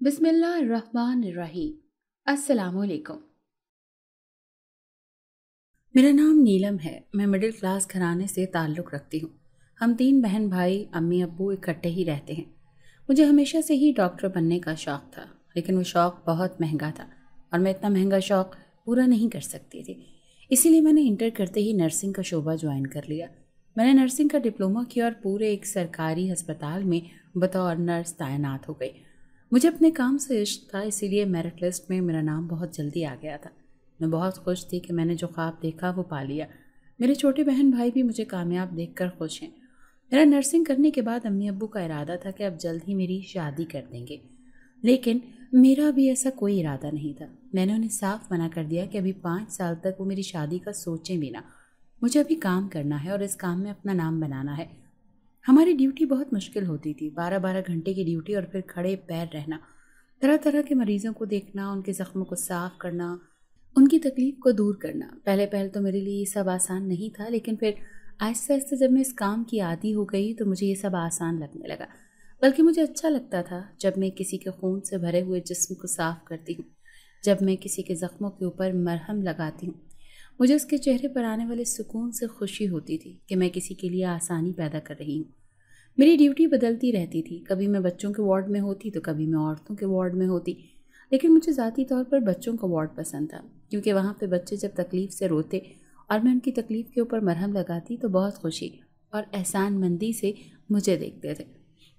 अस्सलाम वालेकुम मेरा नाम नीलम है मैं मिडिल क्लास घराने से ताल्लुक़ रखती हूँ हम तीन बहन भाई अम्मी अब्बू इकट्ठे ही रहते हैं मुझे हमेशा से ही डॉक्टर बनने का शौक़ था लेकिन वो शौक़ बहुत महंगा था और मैं इतना महंगा शौक़ पूरा नहीं कर सकती थी इसीलिए मैंने इंटर करते ही नर्सिंग का शोबा ज्वाइन कर लिया मैंने नर्सिंग का डिप्लोमा किया और पूरे एक सरकारी अस्पताल में बतौर नर्स तैनात हो गई मुझे अपने काम से इश्क था इसीलिए मेरिट लिस्ट में मेरा नाम बहुत जल्दी आ गया था मैं बहुत खुश थी कि मैंने जो ख्वाब देखा वो पा लिया मेरे छोटे बहन भाई भी मुझे कामयाब देख कर खुश हैं मेरा नर्सिंग करने के बाद अम्मी अबू का इरादा था कि अब जल्द ही मेरी शादी कर देंगे लेकिन मेरा भी ऐसा कोई इरादा नहीं था मैंने उन्हें साफ मना कर दिया कि अभी पाँच साल तक वो मेरी शादी का सोचें भी ना मुझे अभी काम करना है और इस काम में अपना नाम बनाना है हमारी ड्यूटी बहुत मुश्किल होती थी बारह बारह घंटे की ड्यूटी और फिर खड़े पैर रहना तरह तरह के मरीज़ों को देखना उनके ज़ख्मों को साफ़ करना उनकी तकलीफ़ को दूर करना पहले पहल तो मेरे लिए ये सब आसान नहीं था लेकिन फिर आहिस्ते आहिस्ते जब मैं इस काम की आदि हो गई तो मुझे ये सब आसान लगने लगा बल्कि मुझे अच्छा लगता था जब मैं किसी के खून से भरे हुए जिस्म को साफ़ करती हूँ जब मैं किसी के ज़ख्मों के ऊपर मरहम लगाती हूँ मुझे उसके चेहरे पर आने वाले सुकून से खुशी होती थी कि मैं किसी के लिए आसानी पैदा कर रही हूँ मेरी ड्यूटी बदलती रहती थी कभी मैं बच्चों के वार्ड में होती तो कभी मैं औरतों के वार्ड में होती लेकिन मुझे ज़ाती तौर पर बच्चों का वार्ड पसंद था क्योंकि वहाँ पे बच्चे जब तकलीफ़ से रोते और मैं उनकी तकलीफ़ के ऊपर मरहम लगाती तो बहुत खुशी और एहसान मंदी से मुझे देखते थे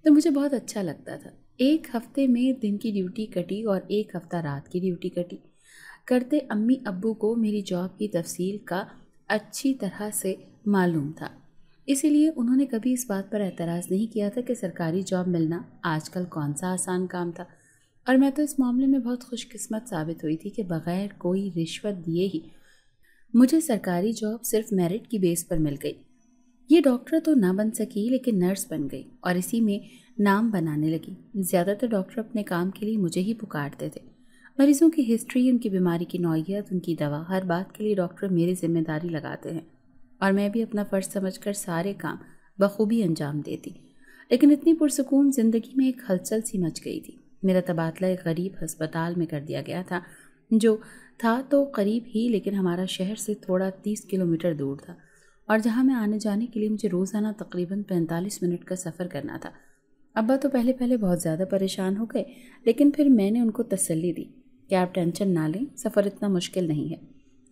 तो मुझे बहुत अच्छा लगता था एक हफ्ते में दिन की ड्यूटी कटी और एक हफ़्ता रात की ड्यूटी कटी करते अम्मी अब्बू को मेरी जॉब की तफसील का अच्छी तरह से मालूम था इसीलिए उन्होंने कभी इस बात पर एतराज़ नहीं किया था कि सरकारी जॉब मिलना आजकल कौन सा आसान काम था और मैं तो इस मामले में बहुत खुशकिस्मत साबित हुई थी कि बग़ैर कोई रिश्वत दिए ही मुझे सरकारी जॉब सिर्फ मेरिट की बेस पर मिल गई ये डॉक्टर तो ना बन सकी लेकिन नर्स बन गई और इसी में नाम बनाने लगी ज़्यादातर डॉक्टर अपने काम के लिए मुझे ही पुकारते थे मरीज़ों की हिस्ट्री उनकी बीमारी की नौीयत उनकी दवा हर बात के लिए डॉक्टर मेरी जिम्मेदारी लगाते हैं और मैं भी अपना फ़र्ज कर सारे काम बखूबी अंजाम देती लेकिन इतनी पुरसकून ज़िंदगी में एक हलचल सी मच गई थी मेरा तबादला एक गरीब हस्पताल में कर दिया गया था जो था तो करीब ही लेकिन हमारा शहर से थोड़ा तीस किलोमीटर दूर था और जहाँ मैं आने जाने के लिए मुझे रोज़ाना तकरीबन पैंतालीस मिनट का सफ़र करना था अब्बा तो पहले पहले बहुत ज़्यादा परेशान हो गए लेकिन फिर मैंने उनको तसल्ली दी कि आप टेंशन ना लें सफ़र इतना मुश्किल नहीं है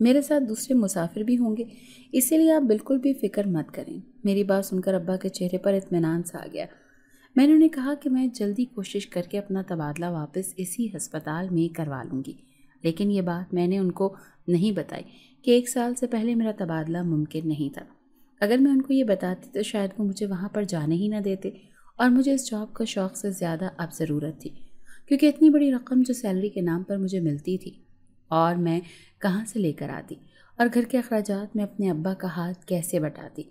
मेरे साथ दूसरे मुसाफिर भी होंगे इसीलिए आप बिल्कुल भी फ़िक्र मत करें मेरी बात सुनकर अब्बा के चेहरे पर इतमान सा आ गया मैंने उन्हें कहा कि मैं जल्दी कोशिश करके अपना तबादला वापस इसी अस्पताल में करवा लूँगी लेकिन ये बात मैंने उनको नहीं बताई कि एक साल से पहले मेरा तबादला मुमकिन नहीं था अगर मैं उनको ये बताती तो शायद वो मुझे वहाँ पर जाने ही ना देते और मुझे इस जॉब का शौक़ से ज़्यादा अब ज़रूरत थी क्योंकि इतनी बड़ी रकम जो सैलरी के नाम पर मुझे मिलती थी और मैं कहाँ से लेकर आती और घर के अखराज में अपने अब्बा का हाथ कैसे बटाती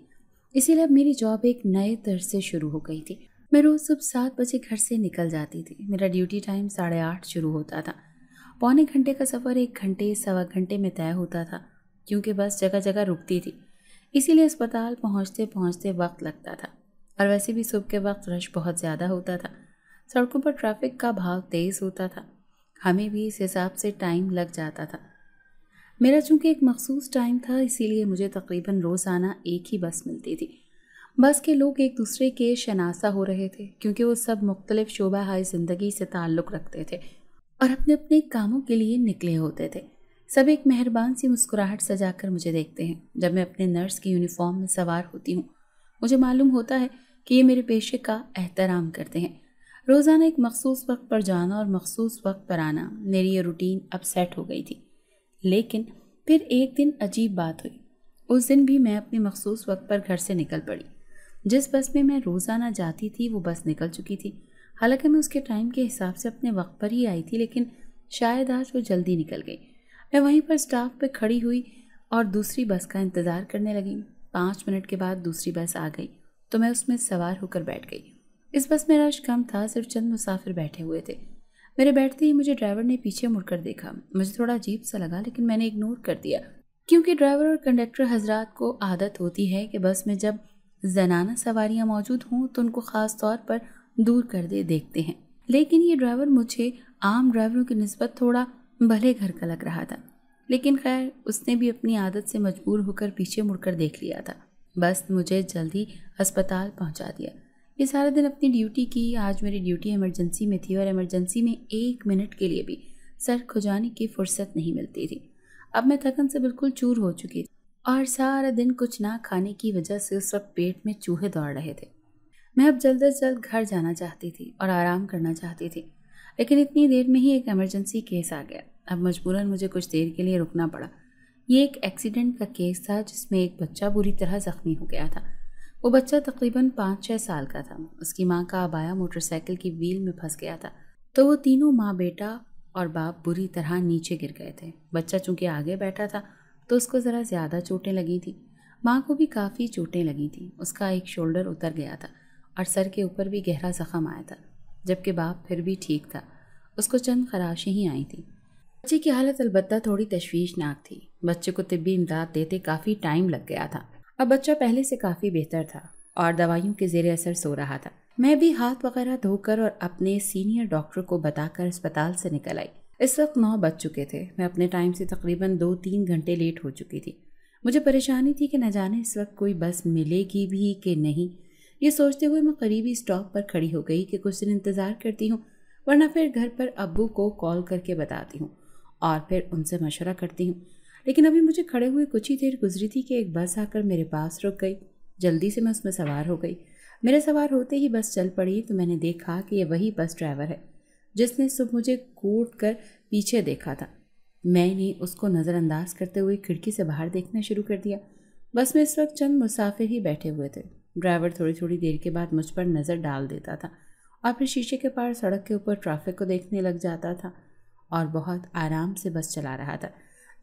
इसीलिए अब मेरी जॉब एक नए तर से शुरू हो गई थी मैं रोज़ सुबह सात बजे घर से निकल जाती थी मेरा ड्यूटी टाइम साढ़े आठ शुरू होता था पौने घंटे का सफ़र एक घंटे सवा घंटे में तय होता था क्योंकि बस जगह जगह रुकती थी इसीलिए अस्पताल पहुँचते पहुँचते वक्त लगता था और वैसे भी सुबह के वक्त रश बहुत ज़्यादा होता था सड़कों पर ट्रैफिक का भाव तेज़ होता था हमें भी इस हिसाब से टाइम लग जाता था मेरा चूंकि एक मखसूस टाइम था इसीलिए मुझे तकरीबन रोज़ाना एक ही बस मिलती थी बस के लोग एक दूसरे के शनासा हो रहे थे क्योंकि वो सब मुख्तलिफ शोबा हाय ज़िंदगी से ताल्लुक़ रखते थे और अपने अपने कामों के लिए निकले होते थे सब एक मेहरबान सी मुस्कुराहट सजा कर मुझे देखते हैं जब मैं अपने नर्स की यूनिफॉर्म में सवार होती हूँ मुझे मालूम होता है कि ये मेरे पेशे का एहतराम करते हैं रोज़ाना एक मखसूस वक्त पर जाना और मखसूस वक्त पर आना मेरी ये रूटीन अपसेट हो गई थी लेकिन फिर एक दिन अजीब बात हुई उस दिन भी मैं अपने मखसूस वक्त पर घर से निकल पड़ी जिस बस में मैं रोज़ाना जाती थी वो बस निकल चुकी थी हालांकि मैं उसके टाइम के हिसाब से अपने वक्त पर ही आई थी लेकिन शायद आज वो जल्दी निकल गई मैं वहीं पर स्टाफ पर खड़ी हुई और दूसरी बस का इंतज़ार करने लगी पाँच मिनट के बाद दूसरी बस आ गई तो मैं उसमें सवार होकर बैठ गई इस बस में रश कम था सिर्फ चंद मुसाफिर बैठे हुए थे मेरे बैठते ही मुझे ड्राइवर ने पीछे मुड़कर देखा मुझे थोड़ा अजीब सा लगा लेकिन मैंने इग्नोर कर दिया क्योंकि ड्राइवर और कंडक्टर हजरात को आदत होती है कि बस में जब जनाना सवारियां मौजूद हों तो उनको ख़ास तौर पर दूर कर दे देखते हैं लेकिन ये ड्राइवर मुझे आम ड्राइवरों की नस्बत थोड़ा भले घर का लग रहा था लेकिन खैर उसने भी अपनी आदत से मजबूर होकर पीछे मुड़कर देख लिया था बस मुझे जल्दी अस्पताल पहुंचा दिया ये सारा दिन अपनी ड्यूटी की आज मेरी ड्यूटी इमरजेंसी में थी और इमरजेंसी में एक मिनट के लिए भी सर खुजाने की फुर्सत नहीं मिलती थी अब मैं थकन से बिल्कुल चूर हो चुकी थी और सारा दिन कुछ ना खाने की वजह से उस वक्त पेट में चूहे दौड़ रहे थे मैं अब जल्द अज जल्द घर जाना चाहती थी और आराम करना चाहती थी लेकिन इतनी देर में ही एक इमरजेंसी केस आ गया अब मजबूरन मुझे कुछ देर के लिए रुकना पड़ा ये एक एक्सीडेंट का केस था जिसमें एक बच्चा बुरी तरह ज़ख्मी हो गया था वो बच्चा तकरीबन पाँच छः साल का था उसकी माँ का अबाया मोटरसाइकिल की व्हील में फंस गया था तो वो तीनों माँ बेटा और बाप बुरी तरह नीचे गिर गए थे बच्चा चूंकि आगे बैठा था तो उसको ज़रा ज़्यादा चोटें लगी थी माँ को भी काफ़ी चोटें लगी थी उसका एक शोल्डर उतर गया था और सर के ऊपर भी गहरा ज़ख़म आया था जबकि बाप फिर भी ठीक था उसको चंद खराशें ही आई थी बच्चे की हालत अलबत् थोड़ी तशवीशनाक थी बच्चे को तबी इमदाद देते काफ़ी टाइम लग गया था अब बच्चा पहले से काफ़ी बेहतर था और दवाइयों के जेर असर सो रहा था मैं भी हाथ वगैरह धोकर और अपने सीनियर डॉक्टर को बताकर अस्पताल से निकल आई इस वक्त नौ बज चुके थे मैं अपने टाइम से तकरीबन दो तीन घंटे लेट हो चुकी थी मुझे परेशानी थी कि न जाने इस वक्त कोई बस मिलेगी भी कि नहीं ये सोचते हुए मैं करीबी स्टॉप पर खड़ी हो गई कि कुछ दिन इंतज़ार करती हूँ वरना फिर घर पर अबू को कॉल करके बताती हूँ और फिर उनसे मशवरा करती हूँ लेकिन अभी मुझे खड़े हुए कुछ ही देर गुजरी थी कि एक बस आकर मेरे पास रुक गई जल्दी से मैं उसमें सवार हो गई मेरे सवार होते ही बस चल पड़ी तो मैंने देखा कि यह वही बस ड्राइवर है जिसने सुबह मुझे कूट कर पीछे देखा था मैंने उसको नज़रअंदाज करते हुए खिड़की से बाहर देखना शुरू कर दिया बस में इस वक्त चंद मुसाफिर ही बैठे हुए थे ड्राइवर थोड़ी थोड़ी देर के बाद मुझ पर नज़र डाल देता था और फिर शीशे के पार सड़क के ऊपर ट्रैफिक को देखने लग जाता था और बहुत आराम से बस चला रहा था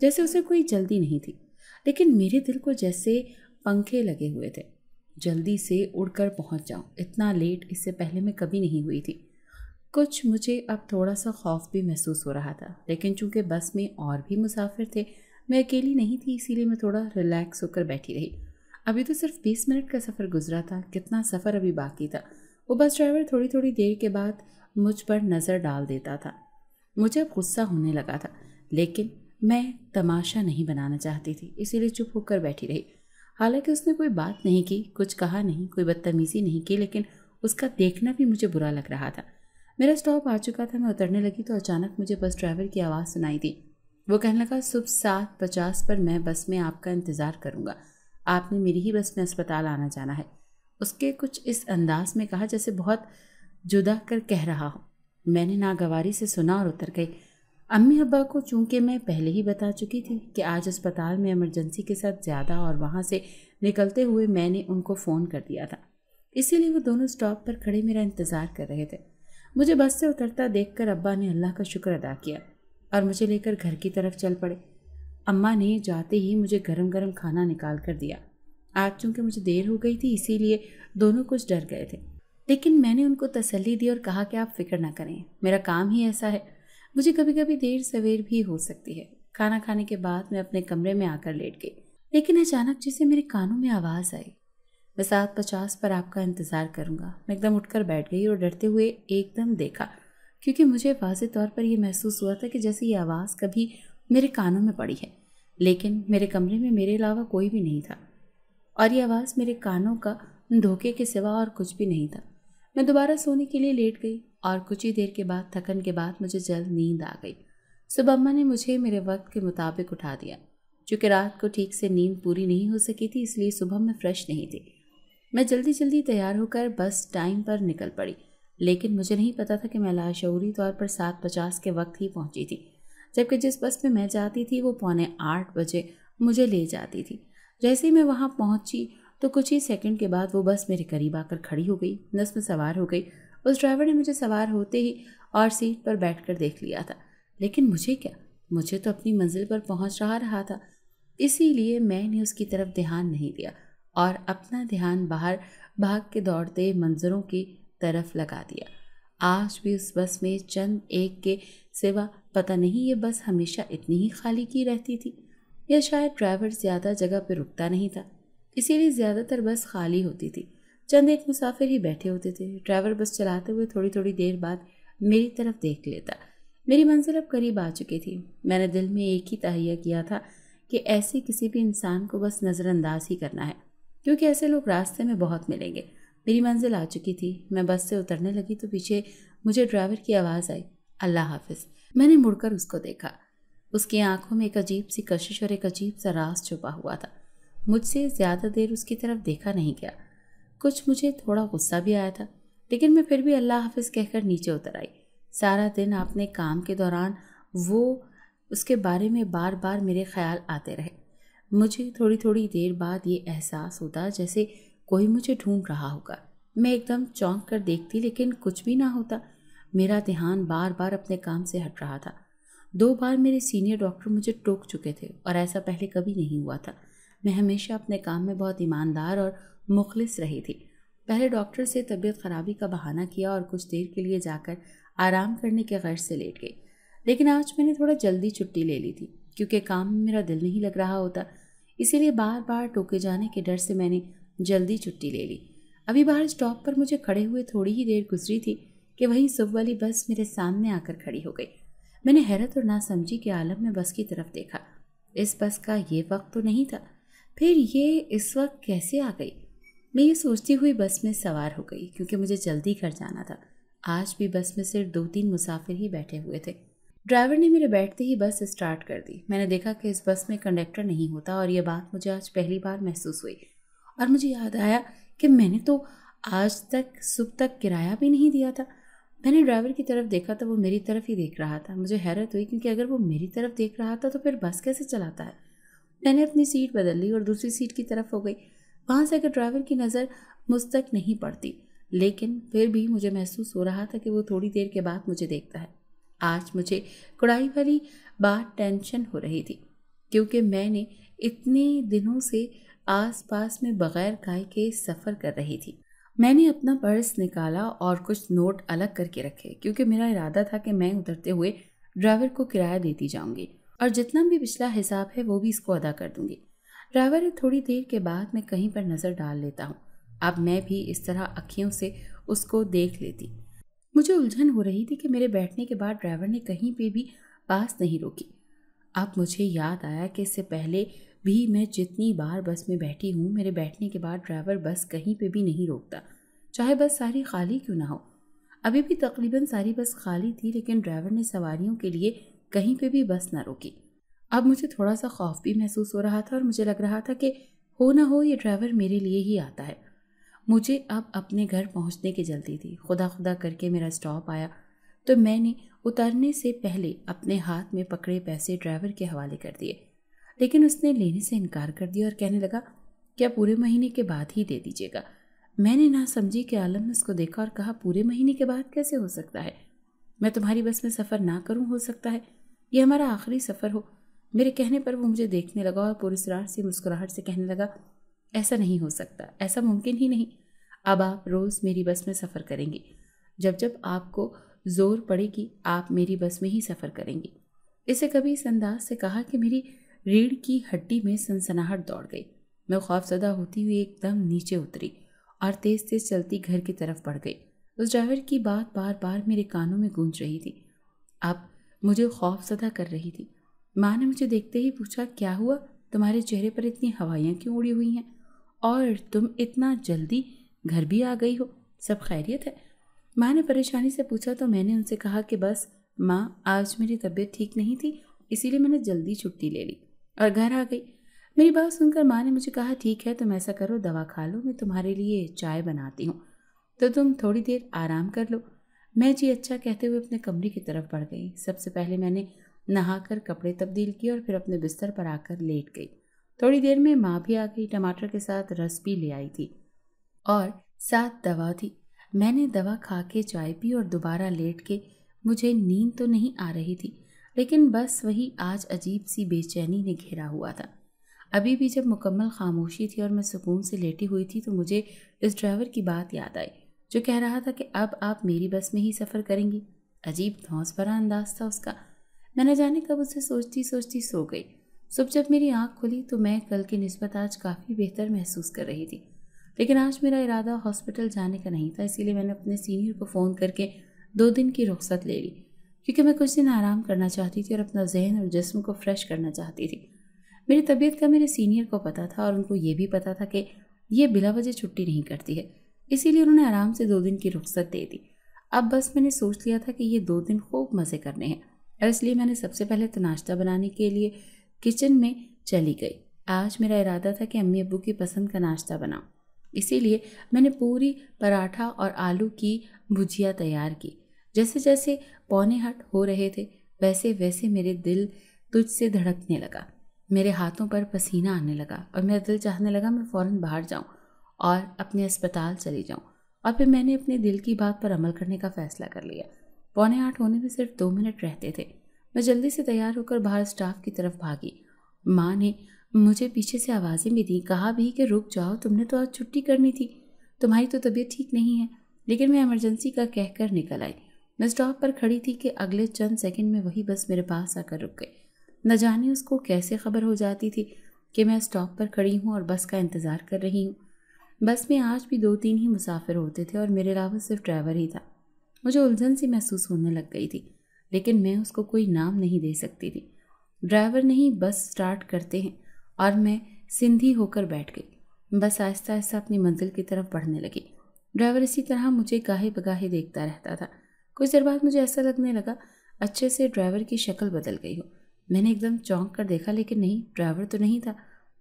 जैसे उसे कोई जल्दी नहीं थी लेकिन मेरे दिल को जैसे पंखे लगे हुए थे जल्दी से उड़कर पहुंच जाऊं इतना लेट इससे पहले मैं कभी नहीं हुई थी कुछ मुझे अब थोड़ा सा खौफ भी महसूस हो रहा था लेकिन चूंकि बस में और भी मुसाफिर थे मैं अकेली नहीं थी इसीलिए मैं थोड़ा रिलैक्स होकर बैठी रही अभी तो सिर्फ बीस मिनट का सफ़र गुजरा था कितना सफ़र अभी बाकी था वो बस ड्राइवर थोड़ी थोड़ी देर के बाद मुझ पर नज़र डाल देता था मुझे अब गुस्सा होने लगा था लेकिन मैं तमाशा नहीं बनाना चाहती थी इसीलिए चुप होकर बैठी रही हालांकि उसने कोई बात नहीं की कुछ कहा नहीं कोई बदतमीज़ी नहीं की लेकिन उसका देखना भी मुझे बुरा लग रहा था मेरा स्टॉप आ चुका था मैं उतरने लगी तो अचानक मुझे बस ड्राइवर की आवाज़ सुनाई दी वो कहने लगा सुबह सात पचास पर मैं बस में आपका इंतज़ार करूँगा आपने मेरी ही बस में अस्पताल आना जाना है उसके कुछ इस अंदाज में कहा जैसे बहुत जुदा कर कह रहा हो मैंने नागवारी से सुना और उतर गई अम्मी अब्बा को चूंकि मैं पहले ही बता चुकी थी कि आज अस्पताल में इमरजेंसी के साथ ज़्यादा और वहाँ से निकलते हुए मैंने उनको फ़ोन कर दिया था इसीलिए वो दोनों स्टॉप पर खड़े मेरा इंतज़ार कर रहे थे मुझे बस से उतरता देखकर अब्बा ने अल्लाह का शुक्र अदा किया और मुझे लेकर घर की तरफ चल पड़े अम्मा ने जाते ही मुझे गरम गरम खाना निकाल कर दिया आज चूँकि मुझे देर हो गई थी इसीलिए दोनों कुछ डर गए थे लेकिन मैंने उनको तसल्ली दी और कहा कि आप फिक्र ना करें मेरा काम ही ऐसा है मुझे कभी कभी देर सवेर भी हो सकती है खाना खाने के बाद मैं अपने कमरे में आकर लेट गई लेकिन अचानक जैसे मेरे कानों में आवाज़ आई मैं सात पचास पर आपका इंतज़ार करूँगा मैं एकदम उठकर बैठ गई और डरते हुए एकदम देखा क्योंकि मुझे वाज तौर पर यह महसूस हुआ था कि जैसे ये आवाज़ कभी मेरे कानों में पड़ी है लेकिन मेरे कमरे में मेरे अलावा कोई भी नहीं था और ये आवाज़ मेरे कानों का धोखे के सिवा और कुछ भी नहीं था मैं दोबारा सोने के लिए लेट गई और कुछ ही देर के बाद थकन के बाद मुझे जल्द नींद आ गई सुबह अम्मा ने मुझे मेरे वक्त के मुताबिक उठा दिया चूँकि रात को ठीक से नींद पूरी नहीं हो सकी थी इसलिए सुबह मैं फ्रेश नहीं थी मैं जल्दी जल्दी तैयार होकर बस टाइम पर निकल पड़ी लेकिन मुझे नहीं पता था कि मैं लाशूरी तौर पर सात पचास के वक्त ही पहुंची थी जबकि जिस बस में मैं जाती थी वो पौने आठ बजे मुझे ले जाती थी जैसे ही मैं वहाँ पहुँची तो कुछ ही सेकंड के बाद वो बस मेरे करीब आकर खड़ी हो गई नस में सवार हो गई उस ड्राइवर ने मुझे सवार होते ही और सीट पर बैठ देख लिया था लेकिन मुझे क्या मुझे तो अपनी मंजिल पर पहुँच रहा रहा था इसीलिए मैंने उसकी तरफ ध्यान नहीं दिया और अपना ध्यान बाहर भाग के दौड़ते मंजरों की तरफ लगा दिया आज भी उस बस में चंद एक के सिवा पता नहीं ये बस हमेशा इतनी ही खाली की रहती थी या शायद ड्राइवर ज़्यादा जगह पर रुकता नहीं था इसीलिए ज़्यादातर बस खाली होती थी चंद एक मुसाफिर ही बैठे होते थे ड्राइवर बस चलाते हुए थोड़ी थोड़ी देर बाद मेरी तरफ देख लेता मेरी मंजिल अब करीब आ चुकी थी मैंने दिल में एक ही तहैया किया था कि ऐसे किसी भी इंसान को बस नज़रअंदाज ही करना है क्योंकि ऐसे लोग रास्ते में बहुत मिलेंगे मेरी मंजिल आ चुकी थी मैं बस से उतरने लगी तो पीछे मुझे ड्राइवर की आवाज़ आई अल्लाह हाफिज मैंने मुड़कर उसको देखा उसकी आंखों में एक अजीब सी कशिश और एक अजीब सा रास छुपा हुआ था मुझसे ज़्यादा देर उसकी तरफ देखा नहीं गया कुछ मुझे थोड़ा गुस्सा भी आया था लेकिन मैं फिर भी अल्लाह हाफिज़ कहकर नीचे उतर आई सारा दिन आपने काम के दौरान वो उसके बारे में बार बार मेरे ख्याल आते रहे मुझे थोड़ी थोड़ी देर बाद ये एहसास होता जैसे कोई मुझे ढूंढ रहा होगा मैं एकदम चौंक कर देखती लेकिन कुछ भी ना होता मेरा ध्यान बार बार अपने काम से हट रहा था दो बार मेरे सीनियर डॉक्टर मुझे टोक चुके थे और ऐसा पहले कभी नहीं हुआ था मैं हमेशा अपने काम में बहुत ईमानदार और मुखलिस रही थी पहले डॉक्टर से तबीयत खराबी का बहाना किया और कुछ देर के लिए जाकर आराम करने के गर्ज से लेट गई लेकिन आज मैंने थोड़ा जल्दी छुट्टी ले ली थी क्योंकि काम में मेरा दिल नहीं लग रहा होता इसीलिए बार बार टोके जाने के डर से मैंने जल्दी छुट्टी ले ली अभी बाहर स्टॉप पर मुझे खड़े हुए थोड़ी ही देर गुजरी थी कि वहीं सुबह वाली बस मेरे सामने आकर खड़ी हो गई मैंने हैरत और नासमझी के आलम में बस की तरफ देखा इस बस का ये वक्त तो नहीं था फिर ये इस वक्त कैसे आ गई मैं ये सोचती हुई बस में सवार हो गई क्योंकि मुझे जल्दी घर जाना था आज भी बस में सिर्फ दो तीन मुसाफिर ही बैठे हुए थे ड्राइवर ने मेरे बैठते ही बस स्टार्ट कर दी मैंने देखा कि इस बस में कंडक्टर नहीं होता और ये बात मुझे आज पहली बार महसूस हुई और मुझे याद आया कि मैंने तो आज तक सुबह तक किराया भी नहीं दिया था मैंने ड्राइवर की तरफ देखा तो वो मेरी तरफ ही देख रहा था मुझे हैरत हुई क्योंकि अगर वो मेरी तरफ देख रहा था तो फिर बस कैसे चलाता है मैंने अपनी सीट बदल ली और दूसरी सीट की तरफ हो गई वहाँ से अगर ड्राइवर की नज़र मुझ तक नहीं पड़ती लेकिन फिर भी मुझे महसूस हो रहा था कि वो थोड़ी देर के बाद मुझे देखता है आज मुझे कड़ाई भरी बात टेंशन हो रही थी क्योंकि मैंने इतने दिनों से आसपास में बगैर गाय के सफ़र कर रही थी मैंने अपना पर्स निकाला और कुछ नोट अलग करके रखे क्योंकि मेरा इरादा था कि मैं उतरते हुए ड्राइवर को किराया देती जाऊंगी और जितना भी पिछला हिसाब है वो भी इसको अदा कर दूंगी ड्राइवर थोड़ी देर के बाद मैं कहीं पर नज़र डाल लेता हूँ अब मैं भी इस तरह अखियों से उसको देख लेती मुझे उलझन हो रही थी कि मेरे बैठने के बाद ड्राइवर ने कहीं पे भी बास नहीं रोकी अब मुझे याद आया कि इससे पहले भी मैं जितनी बार बस में बैठी हूँ मेरे बैठने के बाद ड्राइवर बस कहीं पे भी नहीं रोकता चाहे बस सारी खाली क्यों ना हो अभी भी तकरीबन सारी बस खाली थी लेकिन ड्राइवर ने सवारियों के लिए कहीं पे भी बस ना रोकी अब मुझे थोड़ा सा खौफ भी महसूस हो रहा था और मुझे लग रहा था कि हो ना हो ये ड्राइवर मेरे लिए ही आता है मुझे अब अपने घर पहुंचने की जल्दी थी खुदा खुदा करके मेरा स्टॉप आया तो मैंने उतरने से पहले अपने हाथ में पकड़े पैसे ड्राइवर के हवाले कर दिए लेकिन उसने लेने से इनकार कर दिया और कहने लगा क्या पूरे महीने के बाद ही दे दीजिएगा मैंने ना समझी कि आलम ने उसको देखा और कहा पूरे महीने के बाद कैसे हो सकता है मैं तुम्हारी बस में सफ़र ना करूँ हो सकता है ये हमारा आखिरी सफ़र हो मेरे कहने पर वो मुझे देखने लगा और पुरस्कार से मुस्कुराहट से कहने लगा ऐसा नहीं हो सकता ऐसा मुमकिन ही नहीं अब आप रोज़ मेरी बस में सफ़र करेंगे जब जब आपको ज़ोर पड़ेगी आप मेरी बस में ही सफ़र करेंगे इसे कभी इस अंदाज से कहा कि मेरी रीढ़ की हड्डी में सनसनाहट दौड़ गई मैं खौफजदा होती हुई एकदम नीचे उतरी और तेज़ तेज़ चलती घर की तरफ बढ़ गई उस ड्राइवर की बात बार बार मेरे कानों में गूंज रही थी अब मुझे खौफजदा कर रही थी माँ ने मुझे देखते ही पूछा क्या हुआ तुम्हारे चेहरे पर इतनी हवाइयाँ क्यों उड़ी हुई हैं और तुम इतना जल्दी घर भी आ गई हो सब खैरियत है माँ ने परेशानी से पूछा तो मैंने उनसे कहा कि बस माँ आज मेरी तबीयत ठीक नहीं थी इसीलिए मैंने जल्दी छुट्टी ले ली और घर आ गई मेरी बात सुनकर माँ ने मुझे कहा ठीक है तुम ऐसा करो दवा खा लो मैं तुम्हारे लिए चाय बनाती हूँ तो तुम थोड़ी देर आराम कर लो मैं जी अच्छा कहते हुए अपने कमरे की तरफ बढ़ गई सबसे पहले मैंने नहाकर कपड़े तब्दील किए और फिर अपने बिस्तर पर आकर लेट गई थोड़ी देर में माँ भी आ गई टमाटर के साथ रस भी ले आई थी और साथ दवा थी मैंने दवा खा के चाय पी और दोबारा लेट के मुझे नींद तो नहीं आ रही थी लेकिन बस वही आज अजीब सी बेचैनी ने घेरा हुआ था अभी भी जब मुकम्मल खामोशी थी और मैं सुकून से लेटी हुई थी तो मुझे इस ड्राइवर की बात याद आई जो कह रहा था कि अब आप मेरी बस में ही सफ़र करेंगी अजीब धौस भरा अंदाज था उसका मैं न जाने कब उसे सोचती सोचती सो गई सुबह जब मेरी आँख खुली तो मैं कल की नस्बत आज काफ़ी बेहतर महसूस कर रही थी लेकिन आज मेरा इरादा हॉस्पिटल जाने का नहीं था इसीलिए मैंने अपने सीनियर को फ़ोन करके दो दिन की रुख्सत ले ली क्योंकि मैं कुछ दिन आराम करना चाहती थी और अपना जहन और जिसम को फ्रेश करना चाहती थी मेरी तबीयत का मेरे सीनियर को पता था और उनको ये भी पता था कि ये बिला वजह छुट्टी नहीं करती है इसीलिए उन्होंने आराम से दो दिन की रुख्सत दे दी अब बस मैंने सोच लिया था कि ये दो दिन खूब मज़े करने हैं और इसलिए मैंने सबसे पहले तो नाश्ता बनाने के लिए किचन में चली गई आज मेरा इरादा था कि अम्मी अबू की पसंद का नाश्ता बनाऊं इसीलिए मैंने पूरी पराठा और आलू की भुजिया तैयार की जैसे जैसे पौने हट हो रहे थे वैसे वैसे मेरे दिल तुझसे धड़कने लगा मेरे हाथों पर पसीना आने लगा और मेरा दिल चाहने लगा मैं फ़ौर बाहर जाऊँ और अपने अस्पताल चली जाऊँ और फिर मैंने अपने दिल की बात पर अमल करने का फ़ैसला कर लिया पौने आठ होने में सिर्फ दो मिनट रहते थे मैं जल्दी से तैयार होकर बाहर स्टाफ की तरफ भागी माँ ने मुझे पीछे से आवाज़ें भी दी कहा भी कि रुक जाओ तुमने तो आज छुट्टी करनी थी तुम्हारी तो तबीयत ठीक नहीं है लेकिन मैं इमरजेंसी का कहकर निकल आई मैं स्टॉप पर खड़ी थी कि अगले चंद सेकंड में वही बस मेरे पास आकर रुक गई न जाने उसको कैसे खबर हो जाती थी कि मैं स्टॉप पर खड़ी हूँ और बस का इंतज़ार कर रही हूँ बस में आज भी दो तीन ही मुसाफिर होते थे और मेरे अलावा सिर्फ ड्राइवर ही था मुझे उलझन सी महसूस होने लग गई थी लेकिन मैं उसको कोई नाम नहीं दे सकती थी ड्राइवर नहीं बस स्टार्ट करते हैं और मैं सिंधी होकर बैठ गई बस आहिस्ता आहिस्ता अपनी मंजिल की तरफ बढ़ने लगी ड्राइवर इसी तरह मुझे गाहे बगाहे देखता रहता था कुछ देर बाद मुझे ऐसा लगने लगा अच्छे से ड्राइवर की शक्ल बदल गई हो मैंने एकदम चौंक कर देखा लेकिन नहीं ड्राइवर तो नहीं था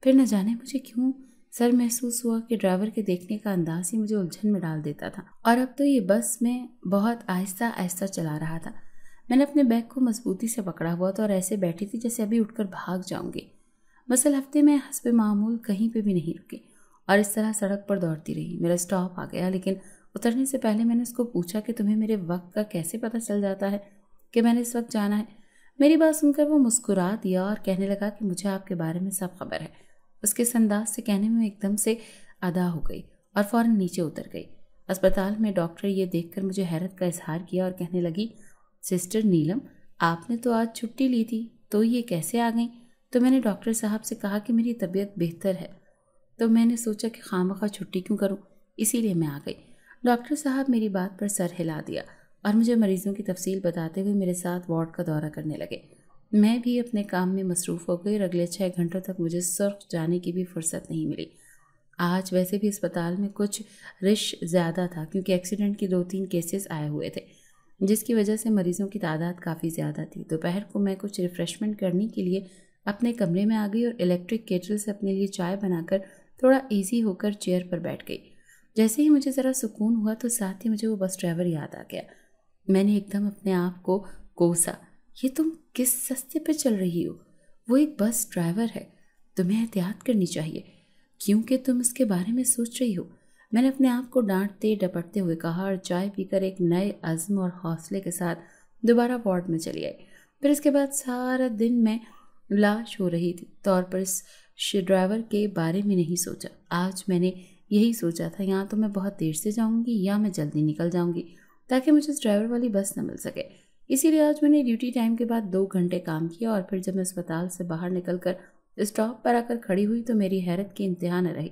फिर न जाने मुझे क्यों सर महसूस हुआ कि ड्राइवर के देखने का अंदाज ही मुझे उलझन में डाल देता था और अब तो ये बस में बहुत आहिस्ता आहिस्ता चला रहा था मैंने अपने बैग को मजबूती से पकड़ा हुआ था और ऐसे बैठी थी जैसे अभी उठकर भाग जाऊंगी मसल हफ्ते में हसब मामूल कहीं पे भी नहीं रुकी और इस तरह सड़क पर दौड़ती रही मेरा स्टॉप आ गया लेकिन उतरने से पहले मैंने उसको पूछा कि तुम्हें मेरे वक्त का कैसे पता चल जाता है कि मैंने इस वक्त जाना है मेरी बात सुनकर वो मुस्कुरा दिया और कहने लगा कि मुझे आपके बारे में सब खबर है उसके संदाज से कहने में एकदम से अदा हो गई और फ़ौर नीचे उतर गई अस्पताल में डॉक्टर ये देखकर मुझे हैरत का इजहार किया और कहने लगी सिस्टर नीलम आपने तो आज छुट्टी ली थी तो ये कैसे आ गई तो मैंने डॉक्टर साहब से कहा कि मेरी तबीयत बेहतर है तो मैंने सोचा कि खाम खा छुट्टी क्यों करूँ इसीलिए मैं आ गई डॉक्टर साहब मेरी बात पर सर हिला दिया और मुझे मरीज़ों की तफसील बताते हुए मेरे साथ वार्ड का दौरा करने लगे मैं भी अपने काम में मसरूफ़ हो गई और अगले छः घंटों तक मुझे सुर्ख जाने की भी फुर्सत नहीं मिली आज वैसे भी अस्पताल में कुछ रिश ज़्यादा था क्योंकि एक्सीडेंट के दो तीन केसेस आए हुए थे जिसकी वजह से मरीज़ों की तादाद काफ़ी ज़्यादा थी दोपहर को मैं कुछ रिफ़्रेशमेंट करने के लिए अपने कमरे में आ गई और इलेक्ट्रिक केटल से अपने लिए चाय बनाकर थोड़ा ईजी होकर चेयर पर बैठ गई जैसे ही मुझे ज़रा सुकून हुआ तो साथ ही मुझे वो बस ड्राइवर याद आ गया मैंने एकदम अपने आप को कोसा ये तुम किस सस्ते पर चल रही हो वो एक बस ड्राइवर है तुम्हें एहतियात करनी चाहिए क्योंकि तुम इसके बारे में सोच रही हो मैंने अपने आप को डांटते डपटते हुए कहा और चाय पीकर एक नए अज़म और हौसले के साथ दोबारा वार्ड में चली आई फिर इसके बाद सारा दिन मैं लाश हो रही थी तौर पर इस ड्राइवर के बारे में नहीं सोचा आज मैंने यही सोचा था यहाँ तो मैं बहुत देर से जाऊँगी या मैं जल्दी निकल जाऊँगी ताकि मुझे उस ड्राइवर वाली बस न मिल सके इसीलिए आज मैंने ड्यूटी टाइम के बाद दो घंटे काम किया और फिर जब मैं अस्पताल से बाहर निकल कर स्टॉप पर आकर खड़ी हुई तो मेरी हैरत की इंतहा न रही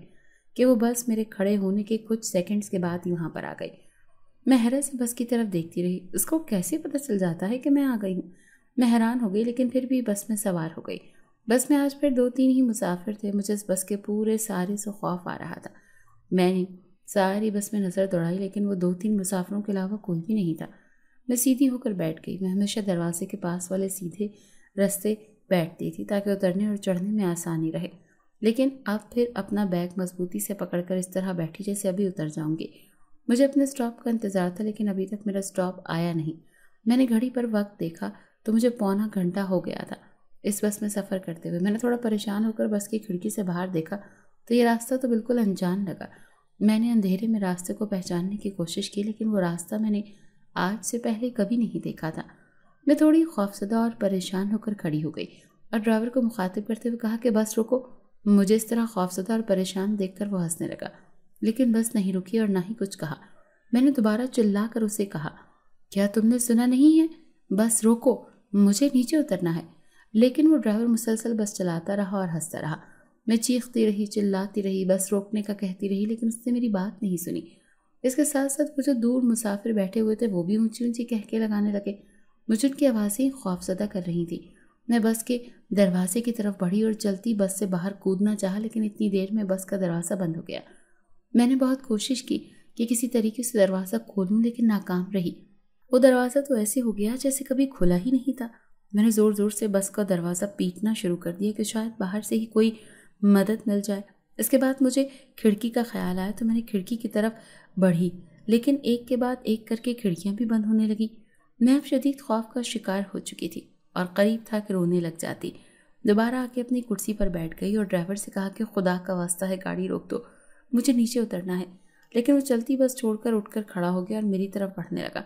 कि वो बस मेरे खड़े होने के कुछ सेकंड्स के बाद ही वहाँ पर आ गई मैं हैरत से बस की तरफ देखती रही उसको कैसे पता चल जाता है कि मैं आ गई हूँ मैं हैरान हो गई लेकिन फिर भी बस में सवार हो गई बस में आज फिर दो तीन ही मुसाफिर थे मुझे इस बस के पूरे सारे से खौफ आ रहा था मैंने सारी बस में नज़र दौड़ाई लेकिन वो दो तीन मुसाफिरों के अलावा कोई भी नहीं था मैं सीधी होकर बैठ गई मैं हमेशा दरवाजे के पास वाले सीधे रास्ते बैठती थी ताकि उतरने और चढ़ने में आसानी रहे लेकिन अब फिर अपना बैग मजबूती से पकड़कर इस तरह बैठी जैसे अभी उतर जाऊंगी मुझे अपने स्टॉप का इंतज़ार था लेकिन अभी तक मेरा स्टॉप आया नहीं मैंने घड़ी पर वक्त देखा तो मुझे पौना घंटा हो गया था इस बस में सफ़र करते हुए मैंने थोड़ा परेशान होकर बस की खिड़की से बाहर देखा तो ये रास्ता तो बिल्कुल अनजान लगा मैंने अंधेरे में रास्ते को पहचानने की कोशिश की लेकिन वो रास्ता मैंने आज से पहले कभी नहीं देखा था मैं थोड़ी खौफसदा और परेशान होकर खड़ी हो गई और ड्राइवर को मुखातिब करते हुए कहा कि बस रुको मुझे इस तरह खौफसदा और परेशान कर वो हंसने लगा लेकिन बस नहीं रुकी और ना ही कुछ कहा मैंने दोबारा चिल्ला कर उसे कहा क्या तुमने सुना नहीं है बस रोको मुझे नीचे उतरना है लेकिन वो ड्राइवर मुसलसल बस चलाता रहा और हंसता रहा मैं चीखती रही चिल्लाती रही बस रोकने का कहती रही लेकिन उसने मेरी बात नहीं सुनी इसके साथ साथ वो जो दूर मुसाफिर बैठे हुए थे वो भी ऊंची ऊंची कहके लगाने लगे मुझे उनकी आवाज़ें खौफजदा कर रही थी मैं बस के दरवाजे की तरफ बढ़ी और चलती बस से बाहर कूदना चाहा लेकिन इतनी देर में बस का दरवाज़ा बंद हो गया मैंने बहुत कोशिश की कि किसी तरीके से दरवाज़ा खोलूँ लेकिन नाकाम रही वो दरवाज़ा तो ऐसे हो गया जैसे कभी खुला ही नहीं था मैंने ज़ोर ज़ोर से बस का दरवाज़ा पीटना शुरू कर दिया कि शायद बाहर से ही कोई मदद मिल जाए इसके बाद मुझे खिड़की का ख्याल आया तो मैंने खिड़की की तरफ बढ़ी लेकिन एक के बाद एक करके खिड़कियाँ भी बंद होने लगी मैं अब शदीद खौफ का शिकार हो चुकी थी और करीब था कि रोने लग जाती दोबारा आके अपनी कुर्सी पर बैठ गई और ड्राइवर से कहा कि खुदा का वास्ता है गाड़ी रोक दो मुझे नीचे उतरना है लेकिन वो चलती बस छोड़कर उठकर खड़ा हो गया और मेरी तरफ बढ़ने लगा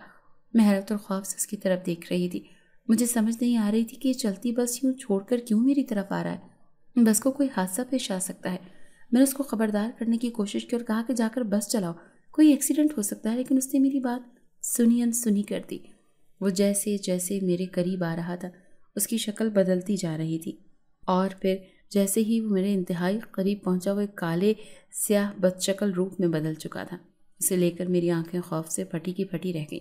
मैं हैरत और खौफ से उसकी तरफ देख रही थी मुझे समझ नहीं आ रही थी कि ये चलती बस यूँ छोड़कर क्यों मेरी तरफ आ रहा है बस को कोई हादसा पेश आ सकता है मैंने उसको खबरदार करने की कोशिश की और कहा कि जाकर बस चलाओ कोई एक्सीडेंट हो सकता है लेकिन उसने मेरी बात सुनी अनसुनी कर दी वो जैसे जैसे मेरे करीब आ रहा था उसकी शक्ल बदलती जा रही थी और फिर जैसे ही वो मेरे इंतहाई करीब पहुंचा वो एक काले स्याह बदशकल रूप में बदल चुका था उसे लेकर मेरी आंखें खौफ से फटी की फटी रह गई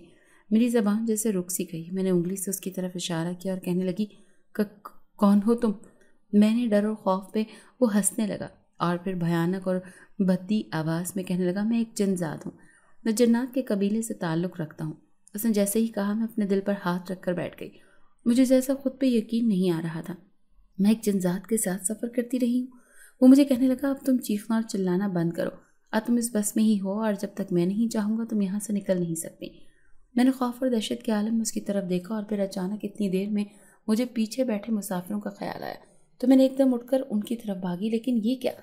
मेरी जबान जैसे रुक सी गई मैंने उंगली से उसकी तरफ इशारा किया और कहने लगी कौन हो तुम मैंने डर और खौफ पे वो हंसने लगा और फिर भयानक और भद्दी आवाज़ में कहने लगा मैं एक जनजात हूँ मैं जन्नात के कबीले से ताल्लुक़ रखता हूँ उसने जैसे ही कहा मैं अपने दिल पर हाथ रख कर बैठ गई मुझे जैसा खुद पर यकीन नहीं आ रहा था मैं एक जनजात के साथ सफ़र करती रही हूँ वो मुझे कहने लगा अब तुम चीखना और चिल्लाना बंद करो अब तुम इस बस में ही हो और जब तक मैं नहीं चाहूँगा तुम यहाँ से निकल नहीं सकती मैंने खौफ और दहशत के आलम में उसकी तरफ देखा और फिर अचानक इतनी देर में मुझे पीछे बैठे मुसाफिरों का ख्याल आया तो मैंने एकदम उठकर उनकी तरफ भागी लेकिन ये क्या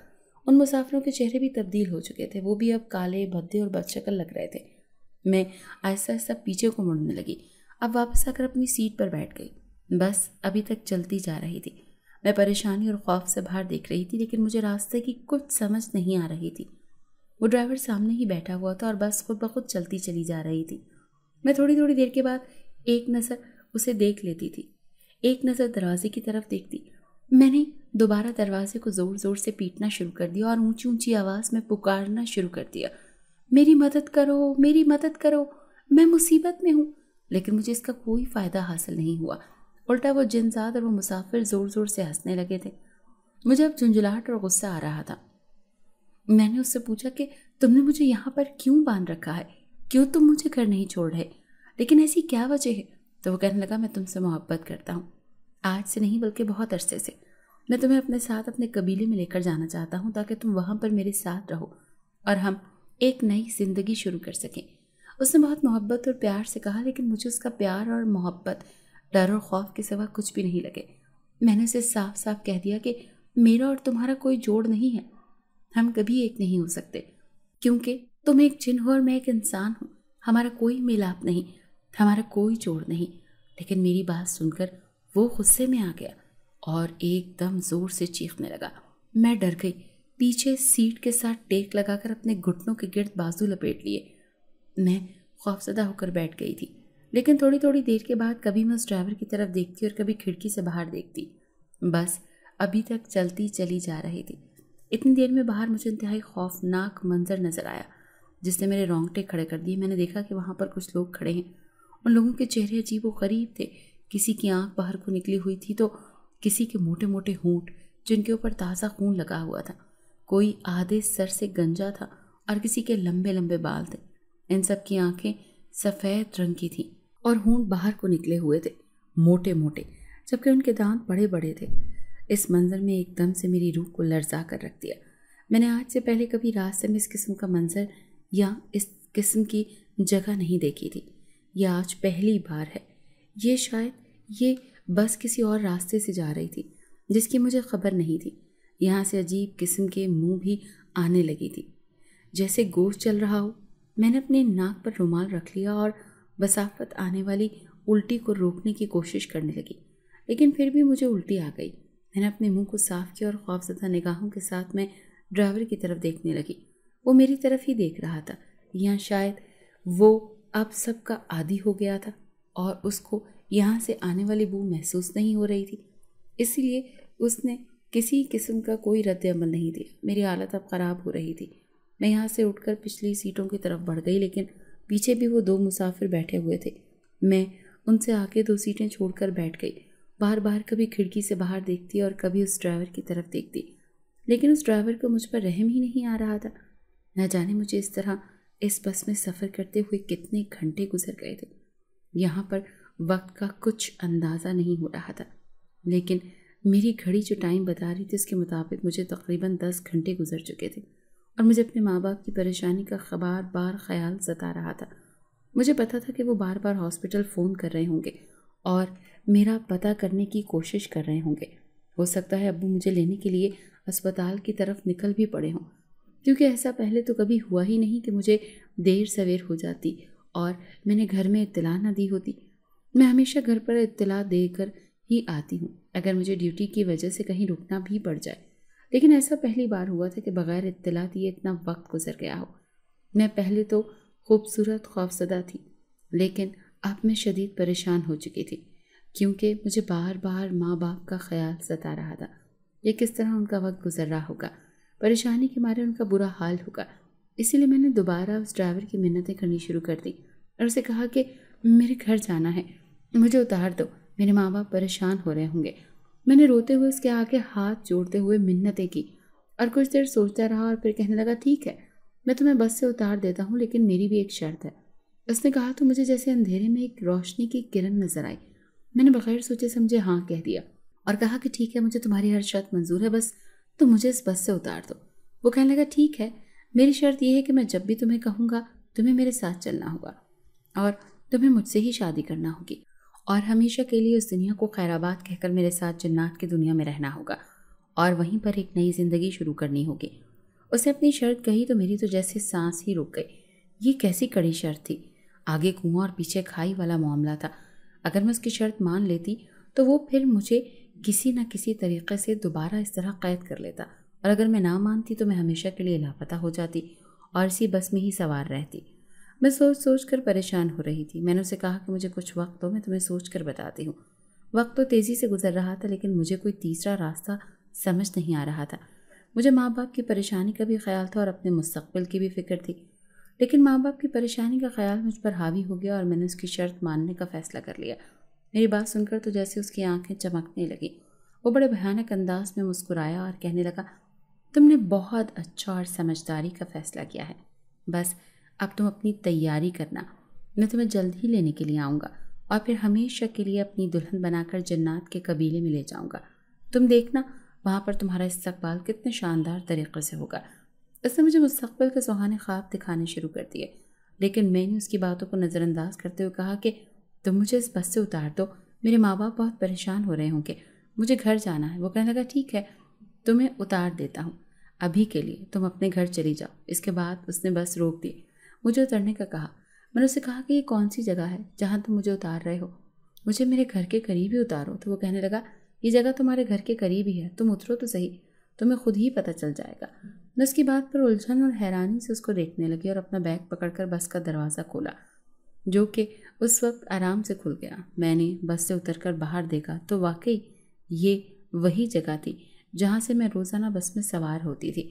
उन मुसाफिरों के चेहरे भी तब्दील हो चुके थे वो भी अब काले भद्दे और बदशक्ल लग रहे थे मैं आहिस्ता ऐसा पीछे को मुड़ने लगी अब वापस आकर अपनी सीट पर बैठ गई बस अभी तक चलती जा रही थी मैं परेशानी और खौफ से बाहर देख रही थी लेकिन मुझे रास्ते की कुछ समझ नहीं आ रही थी वो ड्राइवर सामने ही बैठा हुआ था और बस खुद ब खुद चलती चली जा रही थी मैं थोड़ी थोड़ी देर के बाद एक नज़र उसे देख लेती थी एक नज़र दरवाजे की तरफ देखती मैंने दोबारा दरवाजे को ज़ोर ज़ोर से पीटना शुरू कर दिया और ऊंची ऊंची आवाज़ में पुकारना शुरू कर दिया मेरी मदद करो मेरी मदद करो मैं मुसीबत में हूँ लेकिन मुझे इसका कोई फ़ायदा हासिल नहीं हुआ उल्टा वो जिनजाद और वो मुसाफिर ज़ोर ज़ोर से हंसने लगे थे मुझे अब झुंझुलाहट और गुस्सा आ रहा था मैंने उससे पूछा कि तुमने मुझे यहाँ पर क्यों बांध रखा है क्यों तुम मुझे घर नहीं छोड़ रहे लेकिन ऐसी क्या वजह है तो वो कहने लगा मैं तुमसे मोहब्बत करता हूँ आज से नहीं बल्कि बहुत अरसे से मैं तुम्हें अपने साथ अपने कबीले में लेकर जाना चाहता हूँ ताकि तुम वहाँ पर मेरे साथ रहो और हम एक नई ज़िंदगी शुरू कर सकें उसने बहुत मोहब्बत और प्यार से कहा लेकिन मुझे उसका प्यार और मोहब्बत डर और खौफ के सिवा कुछ भी नहीं लगे मैंने उसे साफ साफ कह दिया कि मेरा और तुम्हारा कोई जोड़ नहीं है हम कभी एक नहीं हो सकते क्योंकि तुम एक जिन हो और मैं एक इंसान हूँ हमारा कोई मिलाप नहीं हमारा कोई जोड़ नहीं लेकिन मेरी बात सुनकर वो गुस्से में आ गया और एकदम जोर से चीखने लगा मैं डर गई पीछे सीट के साथ टेक लगाकर अपने घुटनों के गिर्द बाजू लपेट लिए मैं खौफजदा होकर बैठ गई थी लेकिन थोड़ी थोड़ी देर के बाद कभी मैं उस ड्राइवर की तरफ देखती और कभी खिड़की से बाहर देखती बस अभी तक चलती चली जा रही थी इतनी देर में बाहर मुझे इंतहाई खौफनाक मंजर नज़र आया जिसने मेरे रोंगटे खड़े कर दिए मैंने देखा कि वहाँ पर कुछ लोग खड़े हैं उन लोगों के चेहरे अजीब व गरीब थे किसी की आंख बाहर को निकली हुई थी तो किसी के मोटे मोटे होंठ जिनके ऊपर ताज़ा खून लगा हुआ था कोई आधे सर से गंजा था और किसी के लंबे लंबे बाल थे इन सब की आंखें सफ़ेद रंग की थीं और होंठ बाहर को निकले हुए थे मोटे मोटे जबकि उनके दांत बड़े बड़े थे इस मंज़र में एकदम से मेरी रूह को लर्जा कर रख दिया मैंने आज से पहले कभी रास्ते में इस किस्म का मंज़र या इस किस्म की जगह नहीं देखी थी यह आज पहली बार है ये शायद ये बस किसी और रास्ते से जा रही थी जिसकी मुझे खबर नहीं थी यहाँ से अजीब किस्म के मुंह भी आने लगी थी जैसे गोश्त चल रहा हो मैंने अपने नाक पर रुमाल रख लिया और बसाफत आने वाली उल्टी को रोकने की कोशिश करने लगी लेकिन फिर भी मुझे उल्टी आ गई मैंने अपने मुंह को साफ किया और खौफजदा निगाहों के साथ मैं ड्राइवर की तरफ देखने लगी वो मेरी तरफ ही देख रहा था या शायद वो अब सब का आदि हो गया था और उसको यहाँ से आने वाली बू महसूस नहीं हो रही थी इसीलिए उसने किसी किस्म का कोई रद्द अमल नहीं दिया मेरी हालत अब ख़राब हो रही थी मैं यहाँ से उठकर पिछली सीटों की तरफ बढ़ गई लेकिन पीछे भी वो दो मुसाफिर बैठे हुए थे मैं उनसे आके दो सीटें छोड़कर बैठ गई बार बार कभी खिड़की से बाहर देखती और कभी उस ड्राइवर की तरफ देखती लेकिन उस ड्राइवर को मुझ पर रहम ही नहीं आ रहा था न जाने मुझे इस तरह इस बस में सफ़र करते हुए कितने घंटे गुजर गए थे यहाँ पर वक्त का कुछ अंदाज़ा नहीं हो रहा था लेकिन मेरी घड़ी जो टाइम बता रही थी उसके मुताबिक मुझे तकरीबन दस घंटे गुजर चुके थे और मुझे अपने माँ बाप की परेशानी का खबार बार ख्याल सता रहा था मुझे पता था कि वो बार बार हॉस्पिटल फ़ोन कर रहे होंगे और मेरा पता करने की कोशिश कर रहे होंगे हो सकता है अबू मुझे लेने के लिए अस्पताल की तरफ निकल भी पड़े हों क्योंकि ऐसा पहले तो कभी हुआ ही नहीं कि मुझे देर सवेर हो जाती और मैंने घर में इतला ना दी होती मैं हमेशा घर पर इतला देकर ही आती हूँ अगर मुझे ड्यूटी की वजह से कहीं रुकना भी पड़ जाए लेकिन ऐसा पहली बार हुआ था कि बगैर इतला दिए इतना वक्त गुजर गया हो मैं पहले तो खूबसूरत खौफजदा थी लेकिन अब मैं शदीद परेशान हो चुकी थी क्योंकि मुझे बार बार माँ बाप का ख्याल सता रहा था ये किस तरह उनका वक्त गुजर रहा होगा परेशानी के मारे उनका बुरा हाल होगा इसीलिए मैंने दोबारा उस ड्राइवर की मिन्नतें करनी शुरू कर दी और उसे कहा कि मेरे घर जाना है मुझे उतार दो मेरे माँ बाप परेशान हो रहे होंगे मैंने रोते हुए उसके आगे हाथ जोड़ते हुए मिन्नतें की और कुछ देर सोचता रहा और फिर कहने लगा ठीक है मैं तुम्हें बस से उतार देता हूँ लेकिन मेरी भी एक शर्त है उसने कहा तो मुझे जैसे अंधेरे में एक रोशनी की किरण नजर आई मैंने बगैर सोचे समझे हाँ कह दिया और कहा कि ठीक है मुझे तुम्हारी हर शर्त मंजूर है बस तो मुझे इस बस से उतार दो वो कहने लगा ठीक है मेरी शर्त यह है कि मैं जब भी तुम्हें कहूँगा तुम्हें मेरे साथ चलना होगा और तुम्हें मुझसे ही शादी करना होगी और हमेशा के लिए उस दुनिया को खैराबाद कहकर मेरे साथ जन्नात की दुनिया में रहना होगा और वहीं पर एक नई ज़िंदगी शुरू करनी होगी उसने अपनी शर्त कही तो मेरी तो जैसे सांस ही रुक गई ये कैसी कड़ी शर्त थी आगे कुआं और पीछे खाई वाला मामला था अगर मैं उसकी शर्त मान लेती तो वो फिर मुझे किसी न किसी तरीके से दोबारा इस तरह कैद कर लेता और अगर मैं ना मानती तो मैं हमेशा के लिए लापता हो जाती और इसी बस में ही सवार रहती मैं सोच सोच कर परेशान हो रही थी मैंने उसे कहा कि मुझे कुछ वक्त दो मैं तुम्हें सोच कर बताती हूँ वक्त तो तेज़ी से गुजर रहा था लेकिन मुझे कोई तीसरा रास्ता समझ नहीं आ रहा था मुझे माँ बाप की परेशानी का भी ख्याल था और अपने मुस्तबिल की भी फिक्र थी लेकिन माँ बाप की परेशानी का ख्याल मुझ पर हावी हो गया और मैंने उसकी शर्त मानने का फ़ैसला कर लिया मेरी बात सुनकर तो जैसे उसकी आंखें चमकने लगी वो बड़े भयानक अंदाज में मुस्कुराया और कहने लगा तुमने बहुत अच्छा और समझदारी का फ़ैसला किया है बस अब तुम अपनी तैयारी करना मैं तुम्हें जल्द ही लेने के लिए आऊँगा और फिर हमेशा के लिए अपनी दुल्हन बनाकर जन्नात के कबीले में ले जाऊँगा तुम देखना वहाँ पर तुम्हारा इस्तकबाल कितने शानदार तरीक़े से होगा उसने मुझे मुस्तबिल के सुहाने ख्वाब दिखाने शुरू कर दिए लेकिन मैंने उसकी बातों को नज़रअंदाज करते हुए कहा कि तुम मुझे इस बस से उतार दो मेरे माँ बाप बहुत परेशान हो रहे होंगे मुझे घर जाना है वो कहने लगा ठीक है तुम्हें उतार देता हूँ अभी के लिए तुम अपने घर चली जाओ इसके बाद उसने बस रोक दी मुझे उतरने का कहा मैंने उससे कहा कि ये कौन सी जगह है जहाँ तुम मुझे उतार रहे हो मुझे मेरे घर के करीब ही उतारो तो वो कहने लगा ये जगह तुम्हारे घर के करीब ही है तुम उतरो तो सही तुम्हें खुद ही पता चल जाएगा मैं उसकी बात पर उलझन और हैरानी से उसको देखने लगी और अपना बैग पकड़कर बस का दरवाज़ा खोला जो कि उस वक्त आराम से खुल गया मैंने बस से उतरकर बाहर देखा तो वाकई ये वही जगह थी जहाँ से मैं रोज़ाना बस में सवार होती थी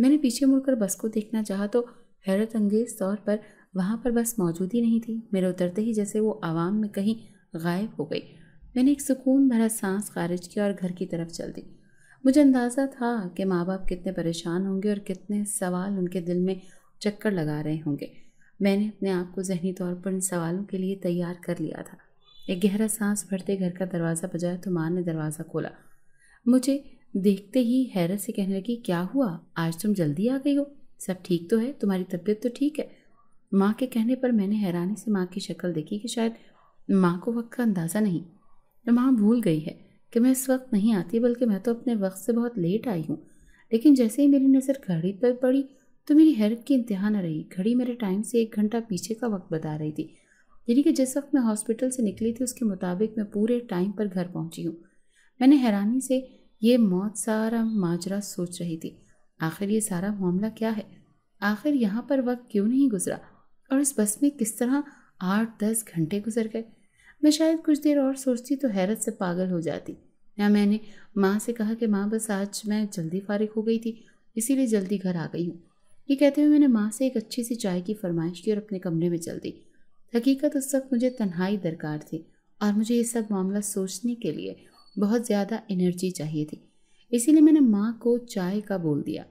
मैंने पीछे मुड़कर बस को देखना चाहा तो हैरत अंगेज तौर पर वहाँ पर बस मौजूद ही नहीं थी मेरे उतरते ही जैसे वो आवाम में कहीं गायब हो गई मैंने एक सुकून भरा सांस खारिज किया और घर की तरफ चल दी मुझे अंदाज़ा था कि माँ बाप कितने परेशान होंगे और कितने सवाल उनके दिल में चक्कर लगा रहे होंगे मैंने अपने आप को जहनी तौर पर इन सवालों के लिए तैयार कर लिया था एक गहरा सांस भरते घर का दरवाज़ा बजाया तो माँ ने दरवाज़ा खोला मुझे देखते ही हैरत से कहने लगी क्या हुआ आज तुम जल्दी आ गई हो सब ठीक तो है तुम्हारी तबीयत तो ठीक है माँ के कहने पर मैंने हैरानी से माँ की शक्ल देखी कि शायद माँ को वक्त का अंदाज़ा नहीं तो माँ भूल गई है कि मैं इस वक्त नहीं आती बल्कि मैं तो अपने वक्त से बहुत लेट आई हूँ लेकिन जैसे ही मेरी नज़र घड़ी पर पड़ी तो मेरी हैरत की इंतहा न रही घड़ी मेरे टाइम से एक घंटा पीछे का वक्त बता रही थी यानी कि जिस वक्त मैं हॉस्पिटल से निकली थी उसके मुताबिक मैं पूरे टाइम पर घर पहुँची हूँ मैंने हैरानी से ये मौत सारा माजरा सोच रही थी आखिर ये सारा मामला क्या है आखिर यहाँ पर वक्त क्यों नहीं गुजरा और इस बस में किस तरह आठ दस घंटे गुजर गए मैं शायद कुछ देर और सोचती तो हैरत से पागल हो जाती या मैंने माँ से कहा कि माँ बस आज मैं जल्दी फारिग हो गई थी इसीलिए जल्दी घर आ गई हूँ ये कहते हुए मैंने माँ से एक अच्छी सी चाय की फरमाइश की और अपने कमरे में चल दी हकीकत उस वक्त मुझे तन्हाई दरकार थी और मुझे ये सब मामला सोचने के लिए बहुत ज़्यादा एनर्जी चाहिए थी इसीलिए मैंने माँ को चाय का बोल दिया